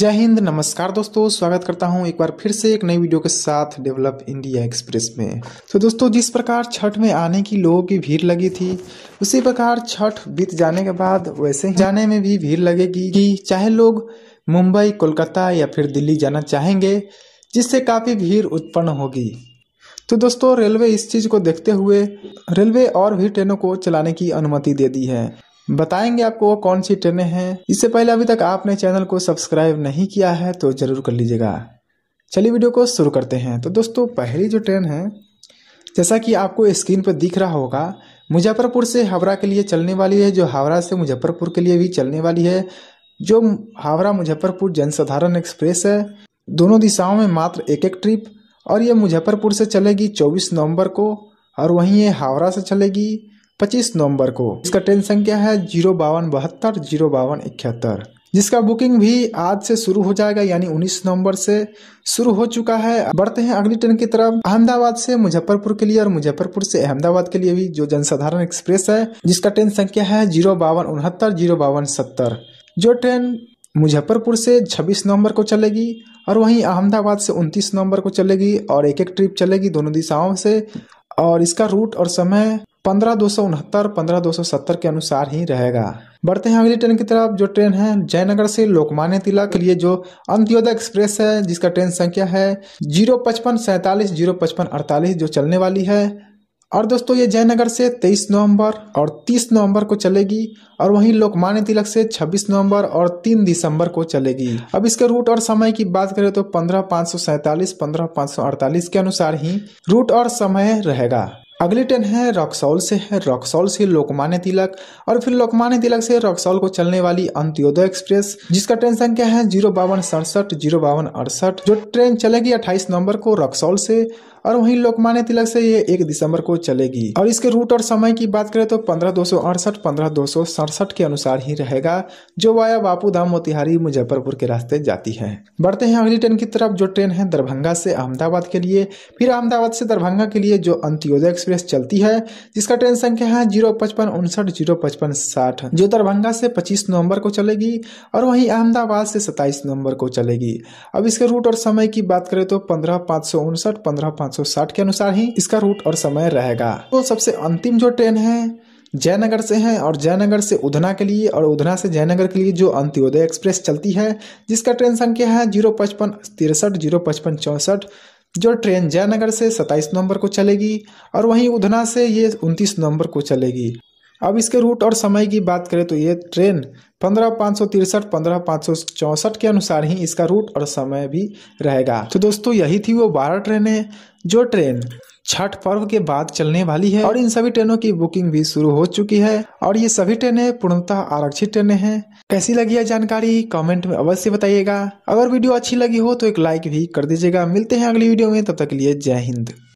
जय हिंद नमस्कार दोस्तों स्वागत करता हूं एक बार फिर से एक नई वीडियो के साथ डेवलप इंडिया एक्सप्रेस में तो दोस्तों जिस प्रकार छठ में आने की लोगों की भीड़ लगी थी उसी प्रकार छठ बीत जाने के बाद वैसे ही जाने में भी भीड़ लगेगी कि चाहे लोग मुंबई कोलकाता या फिर दिल्ली जाना चाहेंगे जिससे काफ़ी भीड़ उत्पन्न होगी तो दोस्तों रेलवे इस चीज़ को देखते हुए रेलवे और भी ट्रेनों को चलाने की अनुमति दे दी है बताएंगे आपको वो कौन सी ट्रेनें हैं इससे पहले अभी तक आपने चैनल को सब्सक्राइब नहीं किया है तो जरूर कर लीजिएगा चलिए वीडियो को शुरू करते हैं तो दोस्तों पहली जो ट्रेन है जैसा कि आपको स्क्रीन पर दिख रहा होगा मुजफ्फरपुर से हावड़ा के लिए चलने वाली है जो हावड़ा से मुजफ्फरपुर के लिए भी चलने वाली है जो हावड़ा मुजफ्फरपुर जनसाधारण एक्सप्रेस है दोनों दिशाओं में मात्र एक एक ट्रिप और ये मुजफ्फरपुर से चलेगी 24 नवंबर को और वहीं ये हावड़ा से चलेगी 25 नवंबर को इसका ट्रेन संख्या है जीरो बावन बहत्तर जीरो बावन इकहत्तर जिसका बुकिंग भी आज से शुरू हो जाएगा यानी 19 नवंबर से शुरू हो चुका है बढ़ते हैं अगली ट्रेन की तरफ अहमदाबाद से मुजफ्फरपुर के लिए और मुजफ्फरपुर से अहमदाबाद के लिए भी जो जनसाधारण एक्सप्रेस है जिसका ट्रेन संख्या है जीरो बावन उनहत्तर जीरो बावन सत्तर जो ट्रेन मुजफ्फरपुर से 26 नवंबर को चलेगी और वहीं अहमदाबाद से 29 नवंबर को चलेगी और एक एक ट्रिप चलेगी दोनों दिशाओं से और इसका रूट और समय पंद्रह दो सौ उनहत्तर पंद्रह दो सौ सत्तर के अनुसार ही रहेगा बढ़ते हैं अगली ट्रेन की तरफ जो ट्रेन है जयनगर से लोकमान्य तिलक के लिए जो अंत्योदय एक्सप्रेस है जिसका ट्रेन संख्या है जीरो पचपन सैंतालीस जीरो पचपन अड़तालीस जो चलने वाली है और दोस्तों ये जयनगर से 23 नवंबर और 30 नवंबर को चलेगी और वहीं लोकमान्य तिलक से 26 नवंबर और 3 दिसंबर को चलेगी अब इसके रूट और समय की बात करें तो पंद्रह पाँच सौ सैतालीस पंद्रह पाँच सौ अड़तालीस के अनुसार ही रूट और समय रहेगा अगली ट्रेन है रॉक्सौल से है रॉक्सौल से लोकमान्य तिलक और फिर लोकमान्य तिलक से रॉक्सौल को चलने वाली अंत्योदय एक्सप्रेस जिसका ट्रेन संख्या है जीरो बावन सड़सठ जीरो बावन अड़सठ जो ट्रेन चलेगी अट्ठाईस नवंबर को रॉक्सौल से और वहीं लोकमान्य तिलक से ये एक दिसंबर को चलेगी और इसके रूट और समय की बात करें तो पंद्रह दो सौ अड़सठ पंद्रह दो सौ सड़सठ के अनुसार ही रहेगा जो वाया बापू धाम मोतिहारी मुजफ्फरपुर के रास्ते जाती है बढ़ते हैं अगली ट्रेन की तरफ जो ट्रेन है दरभंगा से अहमदाबाद के लिए फिर अहमदाबाद से दरभंगा के लिए जो अंत्योदय एक्सप्रेस चलती है जिसका ट्रेन संख्या है जीरो पचपन उनसठ जीरो पचपन साठ जो दरभंगा से पच्चीस नवम्बर को चलेगी और वहीं अहमदाबाद से सत्ताईस नवम्बर को चलेगी अब इसके रूट और समय की बात करें तो पंद्रह पाँच सौ उनसठ पंद्रह पाँच 560 के अनुसार ही इसका रूट और समय रहेगा तो सबसे अंतिम जो ट्रेन है जयनगर से है और जयनगर से उधना के लिए और उधना से जयनगर के लिए जो अंत्योदय एक्सप्रेस चलती है जिसका ट्रेन संख्या है जीरो पचपन तिरसठ जीरो पचपन चौंसठ जो ट्रेन जयनगर से 27 नवंबर को चलेगी और वहीं उधना से ये 29 नवंबर को चलेगी अब इसके रूट और समय की बात करें तो ये ट्रेन पंद्रह पाँच सौ तिरसठ पंद्रह पाँच सौ चौंसठ के अनुसार ही इसका रूट और समय भी रहेगा तो दोस्तों यही थी वो बारह ट्रेनें जो ट्रेन छठ पर्व के बाद चलने वाली है और इन सभी ट्रेनों की बुकिंग भी शुरू हो चुकी है और ये सभी ट्रेनें पूर्णतः आरक्षित ट्रेनें हैं कैसी लगी है जानकारी कमेंट में अवश्य बताइएगा अगर वीडियो अच्छी लगी हो तो एक लाइक भी कर दीजिएगा मिलते हैं अगली वीडियो में तब तक के लिए जय हिंद